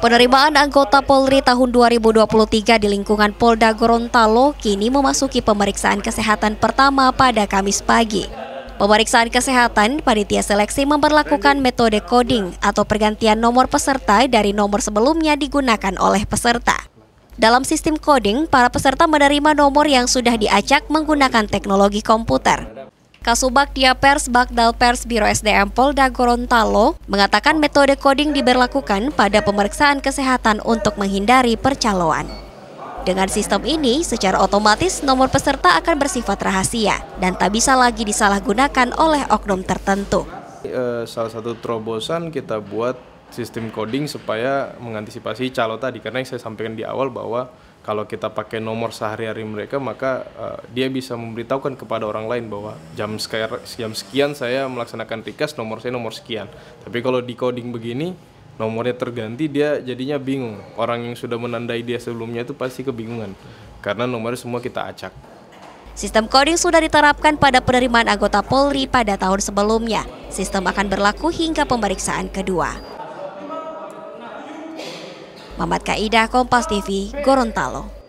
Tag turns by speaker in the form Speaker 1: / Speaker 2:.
Speaker 1: Penerimaan anggota Polri tahun 2023 di lingkungan Polda Gorontalo kini memasuki pemeriksaan kesehatan pertama pada Kamis pagi. Pemeriksaan kesehatan, panitia seleksi memperlakukan metode coding atau pergantian nomor peserta dari nomor sebelumnya digunakan oleh peserta. Dalam sistem coding, para peserta menerima nomor yang sudah diacak menggunakan teknologi komputer. Kasubag Dia Pers Bagdal Pers Biro SDM Polda Gorontalo mengatakan metode coding diberlakukan pada pemeriksaan kesehatan untuk menghindari percaloan. Dengan sistem ini, secara otomatis nomor peserta akan bersifat rahasia dan tak bisa lagi disalahgunakan oleh oknum tertentu.
Speaker 2: Eh, salah satu terobosan kita buat sistem coding supaya mengantisipasi calo tadi karena yang saya sampaikan di awal bahwa kalau kita pakai nomor sehari-hari mereka maka uh, dia bisa memberitahukan kepada orang lain bahwa jam sekian, jam sekian saya melaksanakan tikas nomor saya nomor sekian tapi kalau di coding begini nomornya terganti dia jadinya bingung orang yang sudah menandai dia sebelumnya itu pasti kebingungan karena nomornya semua kita acak
Speaker 1: Sistem coding sudah diterapkan pada penerimaan anggota Polri pada tahun sebelumnya. Sistem akan berlaku hingga pemeriksaan kedua.
Speaker 2: Mamat Kaidah Kompas TV Gorontalo